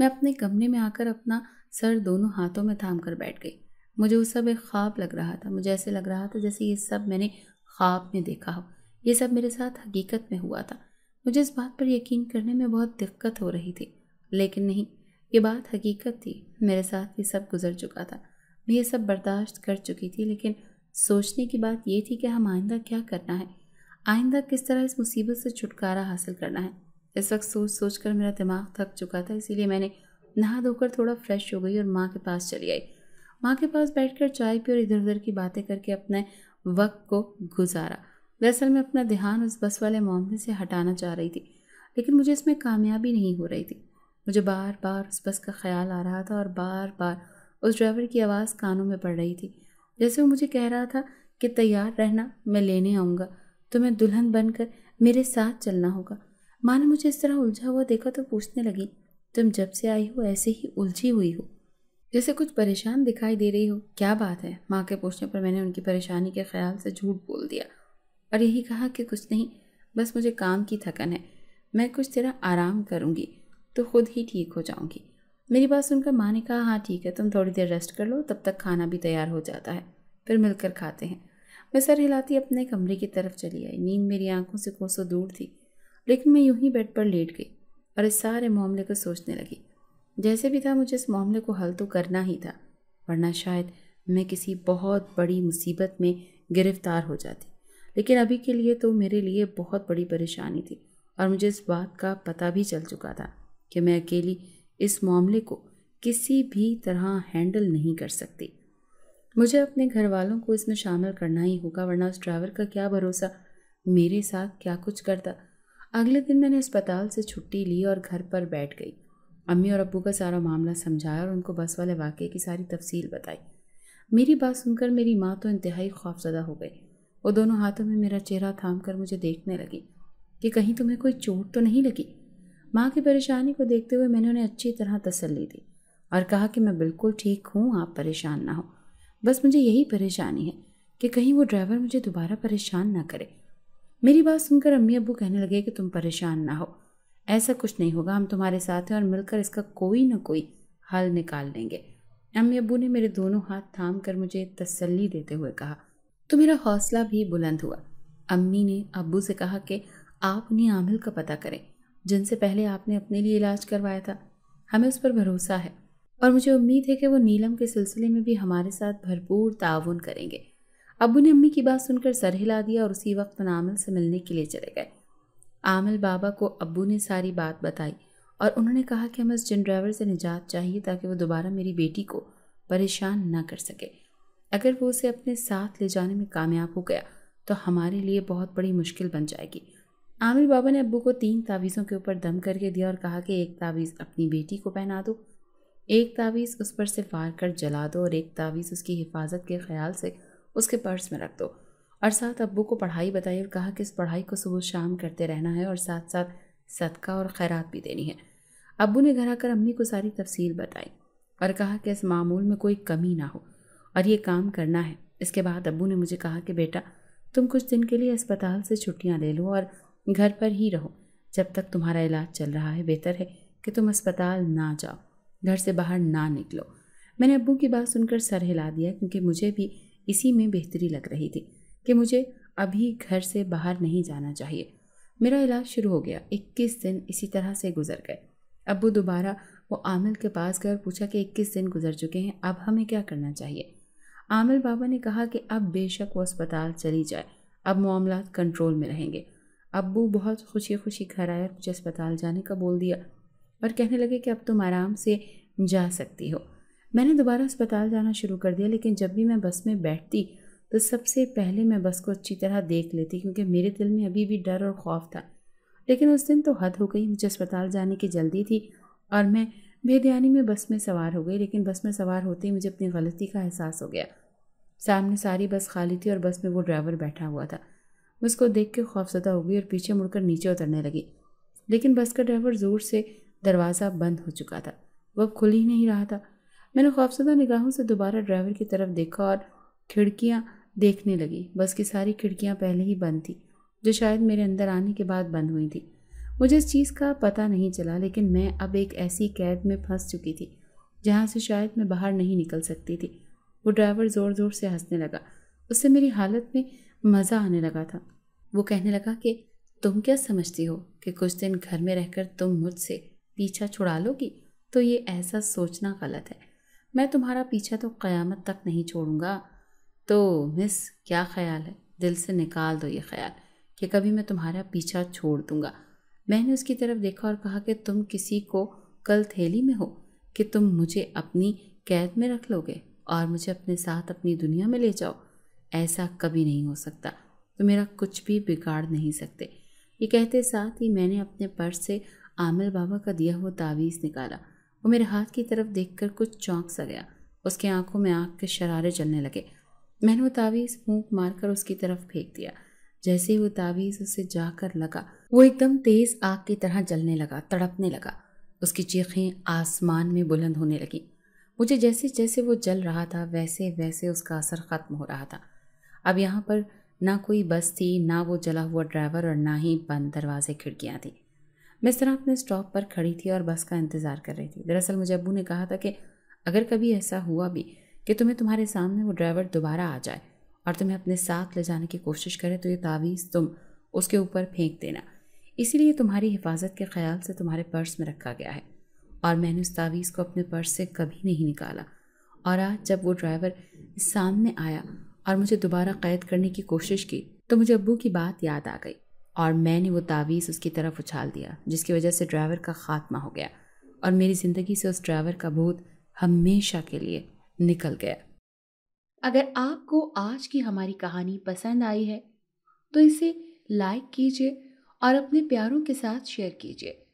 मैं अपने कमरे में आकर अपना सर दोनों हाथों में थाम कर बैठ गई मुझे वो सब एक ख्वाब लग रहा था मुझे ऐसे लग रहा था जैसे ये सब मैंने ख्वाब में देखा हो ये सब मेरे साथ हकीकत में हुआ था मुझे इस बात पर यकीन करने में बहुत दिक्कत हो रही थी लेकिन नहीं ये बात हकीकत थी मेरे साथ ये सब गुजर चुका था मैं ये सब बर्दाश्त कर चुकी थी लेकिन सोचने की बात ये थी कि हम आइंदा क्या करना है आइंदा किस तरह इस मुसीबत से छुटकारा हासिल करना है इस वक्त सोच सोच कर मेरा दिमाग थक चुका था इसीलिए मैंने नहा धोकर थोड़ा फ्रेश हो गई और माँ के पास चली आई माँ के पास कर चाय पी और इधर उधर की बातें करके अपने वक्त को गुजारा दरअसल मैं अपना ध्यान उस बस वाले मामले से हटाना चाह रही थी लेकिन मुझे इसमें कामयाबी नहीं हो रही थी मुझे बार बार उस बस का ख्याल आ रहा था और बार बार उस ड्राइवर की आवाज़ कानों में पड़ रही थी जैसे वो मुझे कह रहा था कि तैयार रहना मैं लेने आऊँगा तुम्हें तो दुल्हन बनकर मेरे साथ चलना होगा माँ ने मुझे इस तरह उलझा हुआ देखा तो पूछने लगी तुम जब से आई हो ऐसे ही उलझी हुई हो जैसे कुछ परेशान दिखाई दे रही हो क्या बात है माँ के पूछने पर मैंने उनकी परेशानी के ख्याल से झूठ बोल दिया और यही कहा कि कुछ नहीं बस मुझे काम की थकन है मैं कुछ तेरा आराम करूँगी तो खुद ही ठीक हो जाऊँगी मेरी बात सुनकर माँ ने कहा हाँ ठीक है तुम थोड़ी देर रेस्ट कर लो तब तक खाना भी तैयार हो जाता है फिर मिलकर खाते हैं मैं सर हिलाती अपने कमरे की तरफ चली आई नींद मेरी आंखों से कोसों दूर थी लेकिन मैं यूं ही बेड पर लेट गई और इस सारे मामले को सोचने लगी जैसे भी था मुझे इस मामले को हल तो करना ही था वरना शायद मैं किसी बहुत बड़ी मुसीबत में गिरफ्तार हो जाती लेकिन अभी के लिए तो मेरे लिए बहुत बड़ी परेशानी थी और मुझे इस बात का पता भी चल चुका था कि मैं अकेली इस मामले को किसी भी तरह हैंडल नहीं कर सकती मुझे अपने घर वालों को इसमें शामिल करना ही होगा वरना उस ड्राइवर का क्या भरोसा मेरे साथ क्या कुछ करता अगले दिन मैंने अस्पताल से छुट्टी ली और घर पर बैठ गई अम्मी और अबू का सारा मामला समझाया और उनको बस वाले वाक़े की सारी तफसील बताई मेरी बात सुनकर मेरी माँ तो इंतहाई खौफजदा हो गई वो दोनों हाथों में मेरा चेहरा थाम कर मुझे देखने लगी कि कहीं तुम्हें कोई चोट तो नहीं लगी माँ की परेशानी को देखते हुए मैंने उन्हें अच्छी तरह तसल्ली दी और कहा कि मैं बिल्कुल ठीक हूँ आप परेशान ना हो बस मुझे यही परेशानी है कि कहीं वो ड्राइवर मुझे दोबारा परेशान ना करे मेरी बात सुनकर अम्मी अबू कहने लगे कि तुम परेशान ना हो ऐसा कुछ नहीं होगा हम तुम्हारे साथ हैं और मिलकर इसका कोई ना कोई हल निकाल लेंगे अम्मी अबू ने मेरे दोनों हाथ थाम कर मुझे तसल्ली देते हुए कहा तो मेरा हौसला भी बुलंद हुआ अम्मी ने अबू से कहा कि आप उन्हें आमिल का पता करें जिनसे पहले आपने अपने लिए इलाज करवाया था हमें उस पर भरोसा है और मुझे उम्मीद है कि वो नीलम के सिलसिले में भी हमारे साथ भरपूर ताउन करेंगे अबू ने अम्मी की बात सुनकर सर हिला दिया और उसी वक्त आमिल से मिलने के लिए चले गए आमिल बाबा को अबू ने सारी बात बताई और उन्होंने कहा कि हमें उस जिन ड्राइवर से निजात चाहिए ताकि वो दोबारा मेरी बेटी को परेशान न कर सके अगर वो उसे अपने साथ ले जाने में कामयाब हो गया तो हमारे लिए बहुत बड़ी मुश्किल बन जाएगी आमिर बाबा ने अबू को तीन तावीज़ों के ऊपर दम करके दिया और कहा कि एक तावीज़ अपनी बेटी को पहना दो एक तावीज़ उस पर से फार कर जला दो और एक तावीज़ उसकी हिफाजत के ख्याल से उसके पर्स में रख दो और साथ अबू को पढ़ाई बताई और कहा कि इस पढ़ाई को सुबह शाम करते रहना है और साथ साथ सदका और खैरात भी देनी है अबू ने घर आकर अम्मी को सारी तफसील बताई और कहा कि इस मामूल में कोई कमी ना हो और ये काम करना है इसके बाद अबू ने मुझे कहा कि बेटा तुम कुछ दिन के लिए अस्पताल से छुट्टियाँ ले लो और घर पर ही रहो जब तक तुम्हारा इलाज चल रहा है बेहतर है कि तुम अस्पताल ना जाओ घर से बाहर ना निकलो मैंने अबू की बात सुनकर सर हिला दिया क्योंकि मुझे भी इसी में बेहतरी लग रही थी कि मुझे अभी घर से बाहर नहीं जाना चाहिए मेरा इलाज शुरू हो गया 21 दिन इसी तरह से गुजर गए अबू दोबारा वो आमिल के पास गए और पूछा कि 21 दिन गुजर चुके हैं अब हमें क्या करना चाहिए आमिल बाबा ने कहा कि अब बेशक वो अस्पताल चली जाए अब मामला कंट्रोल में रहेंगे अबू बहुत खुशी खुशी घर आए और मुझे अस्पताल जाने का बोल दिया और कहने लगे कि अब तुम आराम से जा सकती हो मैंने दोबारा अस्पताल जाना शुरू कर दिया लेकिन जब भी मैं बस में बैठती तो सबसे पहले मैं बस को अच्छी तरह देख लेती क्योंकि मेरे दिल में अभी भी डर और खौफ था लेकिन उस दिन तो हद हो गई मुझे अस्पताल जाने की जल्दी थी और मैं बेदयानी में बस में सवार हो गई लेकिन बस में सवार होते ही मुझे अपनी गलती का एहसास हो गया सामने सारी बस खाली थी और बस में वो ड्राइवर बैठा हुआ था उसको देख के खौफजदा हो गई और पीछे मुड़कर नीचे उतरने लगी लेकिन बस का ड्राइवर ज़ोर से दरवाज़ा बंद हो चुका था वह खुल ही नहीं रहा था मैंने खौफसदा निगाहों से दोबारा ड्राइवर की तरफ देखा और खिड़कियाँ देखने लगी बस की सारी खिड़कियाँ पहले ही बंद थी जो शायद मेरे अंदर आने के बाद बंद हुई थी मुझे इस चीज़ का पता नहीं चला लेकिन मैं अब एक ऐसी कैद में फंस चुकी थी जहाँ से शायद मैं बाहर नहीं निकल सकती थी वो ड्राइवर ज़ोर ज़ोर से हंसने लगा उससे मेरी हालत में मज़ा आने लगा था वो कहने लगा कि तुम क्या समझती हो कि कुछ दिन घर में रहकर तुम मुझसे पीछा छुड़ा लोगी तो ये ऐसा सोचना गलत है मैं तुम्हारा पीछा तो क़यामत तक नहीं छोड़ूंगा तो मिस क्या ख्याल है दिल से निकाल दो ये ख्याल कि कभी मैं तुम्हारा पीछा छोड़ दूंगा मैंने उसकी तरफ देखा और कहा कि तुम किसी को कल थैली में हो कि तुम मुझे अपनी कैद में रख लोगे और मुझे अपने साथ अपनी दुनिया में ले जाओ ऐसा कभी नहीं हो सकता तो मेरा कुछ भी बिगाड़ नहीं सकते ये कहते साथ ही मैंने अपने पर्स से आमिर बाबा का दिया हुआ तावीज़ निकाला वो मेरे हाथ की तरफ देखकर कुछ चौंक सा गया उसके आंखों में आग के शरारे चलने लगे मैंने वो तावीज़ फूंक मारकर उसकी तरफ फेंक दिया जैसे ही वो तावीज़ उसे जाकर लगा वो एकदम तेज़ आग की तरह जलने लगा तड़पने लगा उसकी चीखें आसमान में बुलंद होने लगी मुझे जैसे जैसे वो जल रहा था वैसे वैसे उसका असर ख़त्म हो रहा था अब यहाँ पर ना कोई बस थी ना वो जला हुआ ड्राइवर और ना ही बंद दरवाजे खिड़कियाँ थीं मैं इस तरह अपने स्टॉप पर खड़ी थी और बस का इंतज़ार कर रही थी दरअसल मुझे अबू ने कहा था कि अगर कभी ऐसा हुआ भी कि तुम्हें तुम्हारे सामने वो ड्राइवर दोबारा आ जाए और तुम्हें अपने साथ ले जाने की कोशिश करे तो ये तावीज़ तुम उसके ऊपर फेंक देना इसीलिए तुम्हारी हिफाजत के ख्याल से तुम्हारे पर्स में रखा गया है और मैंने उस तावीज़ को अपने पर्स से कभी नहीं निकाला और आज जब वो ड्राइवर सामने आया और मुझे दोबारा कैद करने की कोशिश की तो मुझे अबू की बात याद आ गई और मैंने वो तावीज़ उसकी तरफ उछाल दिया जिसकी वजह से ड्राइवर का ख़ात्मा हो गया और मेरी ज़िंदगी से उस ड्राइवर का भूत हमेशा के लिए निकल गया अगर आपको आज की हमारी कहानी पसंद आई है तो इसे लाइक कीजिए और अपने प्यारों के साथ शेयर कीजिए